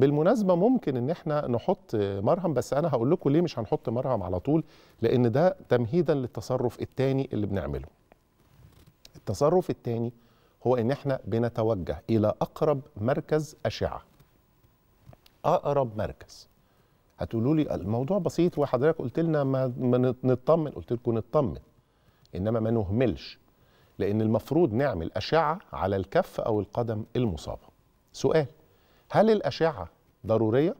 بالمناسبة ممكن ان احنا نحط مرهم بس انا هقول لكم ليه مش هنحط مرهم على طول لان ده تمهيدا للتصرف الثاني اللي بنعمله. التصرف الثاني هو ان احنا بنتوجه الى اقرب مركز اشعة. اقرب مركز. هتقولوا لي الموضوع بسيط وحضرتك قلت لنا ما, نطمن قلت لكم نطمن انما ما نهملش لان المفروض نعمل اشعة على الكف او القدم المصابة. سؤال هل الأشعة ضرورية؟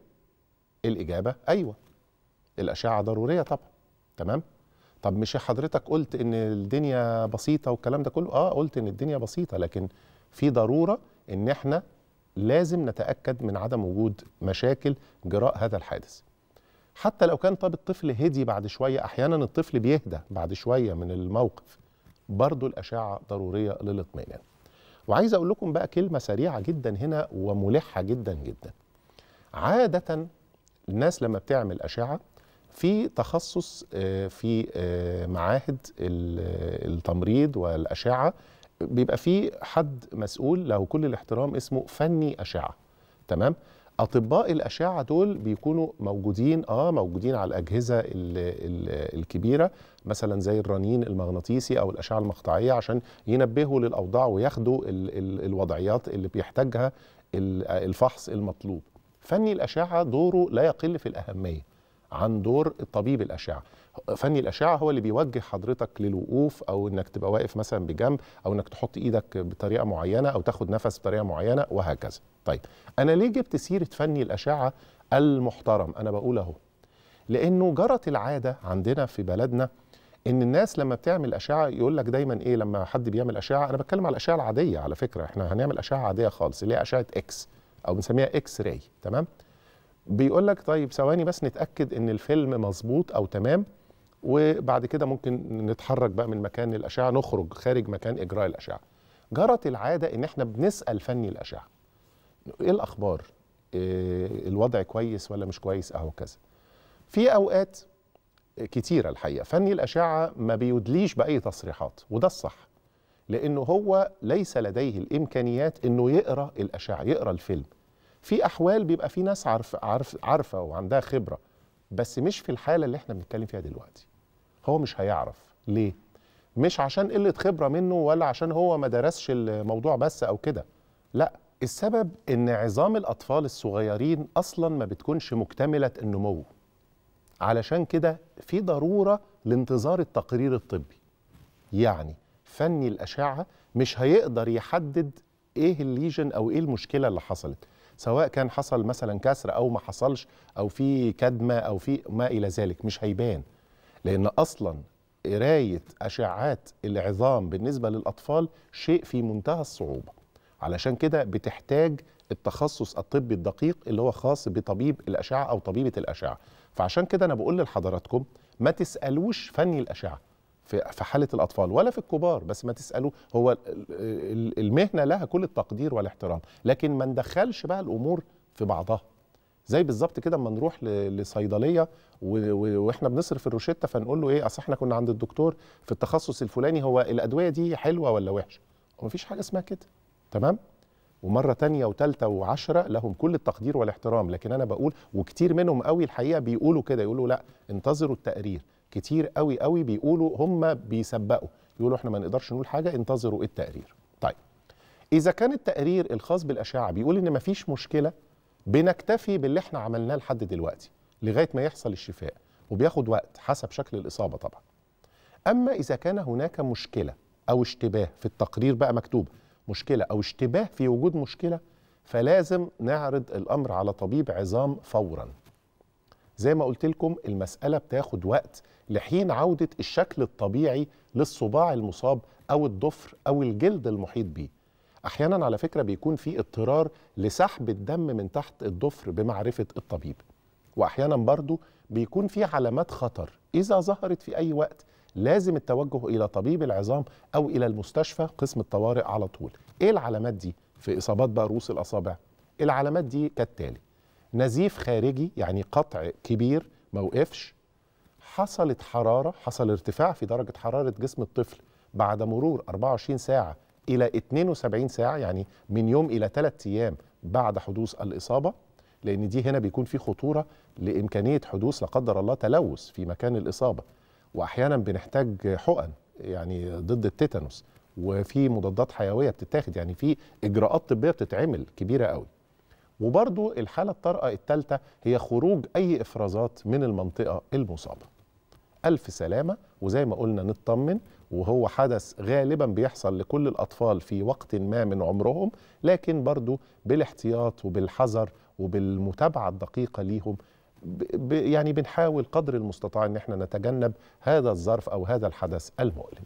الإجابة أيوة الأشعة ضرورية طبعا تمام؟ طب مش حضرتك قلت إن الدنيا بسيطة والكلام ده كله؟ آه قلت إن الدنيا بسيطة لكن في ضرورة إن إحنا لازم نتأكد من عدم وجود مشاكل جراء هذا الحادث حتى لو كان طب الطفل هدي بعد شوية أحيانا الطفل بيهدى بعد شوية من الموقف برضو الأشعة ضرورية للاطمئنان وعايز اقول لكم بقى كلمه سريعه جدا هنا وملحه جدا جدا عاده الناس لما بتعمل اشعه في تخصص آه، في آه، معاهد التمريض والاشعه بيبقى في حد مسؤول له كل الاحترام اسمه فني اشعه تمام اطباء الاشعه دول بيكونوا موجودين اه موجودين على الاجهزه الـ الـ الكبيره مثلا زي الرنين المغناطيسي او الاشعه المقطعيه عشان ينبهوا للاوضاع وياخدوا الـ الـ الوضعيات اللي بيحتاجها الفحص المطلوب فني الاشعه دوره لا يقل في الاهميه عن دور الطبيب الاشعه فني الاشعه هو اللي بيوجه حضرتك للوقوف او انك تبقى واقف مثلا بجنب او انك تحط ايدك بطريقه معينه او تاخد نفس بطريقه معينه وهكذا طيب انا ليه جبت سيره فني الاشعه المحترم انا بقول اهو لانه جرت العاده عندنا في بلدنا ان الناس لما بتعمل اشعه يقول لك دايما ايه لما حد بيعمل اشعه انا بتكلم على الاشعه العاديه على فكره احنا هنعمل اشعه عاديه خالص اللي هي اشعه اكس او بنسميها اكس راي تمام بيقول لك طيب ثواني بس نتاكد ان الفيلم مظبوط او تمام وبعد كده ممكن نتحرك بقى من مكان الاشعه نخرج خارج مكان اجراء الاشعه جرت العاده ان احنا بنسال فني الاشعه ايه الاخبار إيه الوضع كويس ولا مش كويس اهو كذا في اوقات كتيره الحقيقه فني الاشعه ما بيدليش باي تصريحات وده الصح لانه هو ليس لديه الامكانيات انه يقرا الاشعه يقرا الفيلم في احوال بيبقى في ناس عارف عارف عارفه وعندها خبره بس مش في الحاله اللي احنا بنتكلم فيها دلوقتي هو مش هيعرف ليه مش عشان قله خبره منه ولا عشان هو ما درسش الموضوع بس او كده لا السبب ان عظام الاطفال الصغيرين اصلا ما بتكونش مكتمله النمو علشان كده في ضروره لانتظار التقرير الطبي يعني فني الاشعه مش هيقدر يحدد ايه الليجن او ايه المشكله اللي حصلت سواء كان حصل مثلا كسر او ما حصلش او في كدمه او في ما الى ذلك مش هيبان لان اصلا قرايه اشعات العظام بالنسبه للاطفال شيء في منتهى الصعوبه علشان كده بتحتاج التخصص الطبي الدقيق اللي هو خاص بطبيب الاشعه او طبيبه الاشعه فعشان كده انا بقول لحضراتكم ما تسالوش فني الاشعه في في حاله الاطفال ولا في الكبار بس ما تسالوا هو المهنه لها كل التقدير والاحترام لكن ما ندخلش بقى الامور في بعضها زي بالظبط كده اما نروح لصيدليه واحنا بنصرف الروشته فنقول له ايه اصل احنا كنا عند الدكتور في التخصص الفلاني هو الادويه دي حلوه ولا وحشه ومفيش حاجه اسمها كده تمام ومرة تانية وتالتة وعشرة لهم كل التقدير والاحترام لكن أنا بقول وكتير منهم قوي الحقيقة بيقولوا كده يقولوا لا انتظروا التقرير كتير قوي قوي بيقولوا هم بيسبقوا يقولوا احنا ما نقدرش نقول حاجه انتظروا التقرير طيب اذا كان التقرير الخاص بالاشعه بيقول ان ما فيش مشكله بنكتفي باللي احنا عملناه لحد دلوقتي لغايه ما يحصل الشفاء وبياخد وقت حسب شكل الاصابه طبعا اما اذا كان هناك مشكله او اشتباه في التقرير بقى مكتوب مشكله او اشتباه في وجود مشكله فلازم نعرض الامر على طبيب عظام فورا زي ما قلت لكم المسألة بتاخد وقت لحين عودة الشكل الطبيعي للصباع المصاب أو الضفر أو الجلد المحيط بيه أحيانا على فكرة بيكون في اضطرار لسحب الدم من تحت الضفر بمعرفة الطبيب وأحيانا برضو بيكون في علامات خطر إذا ظهرت في أي وقت لازم التوجه إلى طبيب العظام أو إلى المستشفى قسم الطوارئ على طول إيه العلامات دي في إصابات بقى رؤوس الأصابع؟ العلامات دي كالتالي نزيف خارجي يعني قطع كبير ما وقفش حصلت حرارة حصل ارتفاع في درجة حرارة جسم الطفل بعد مرور 24 ساعة إلى 72 ساعة يعني من يوم إلى 3 أيام بعد حدوث الإصابة لأن دي هنا بيكون في خطورة لإمكانية حدوث لا قدر الله تلوث في مكان الإصابة وأحيانا بنحتاج حقن يعني ضد التيتانوس وفي مضادات حيوية بتتاخد يعني في إجراءات طبية بتتعمل كبيرة قوي وبرضو الحالة الطارئة الثالثة هي خروج أي إفرازات من المنطقة المصابة ألف سلامة وزي ما قلنا نطمن وهو حدث غالبا بيحصل لكل الأطفال في وقت ما من عمرهم لكن برضو بالاحتياط وبالحذر وبالمتابعة الدقيقة ليهم يعني بنحاول قدر المستطاع ان احنا نتجنب هذا الظرف او هذا الحدث المؤلم